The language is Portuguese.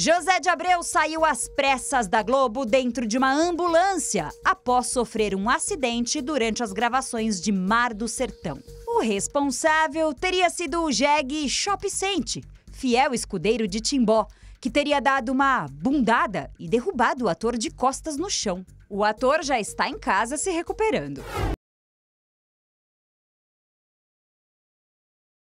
José de Abreu saiu às pressas da Globo dentro de uma ambulância após sofrer um acidente durante as gravações de Mar do Sertão. O responsável teria sido o jegue Chopicente, fiel escudeiro de Timbó, que teria dado uma bundada e derrubado o ator de costas no chão. O ator já está em casa se recuperando.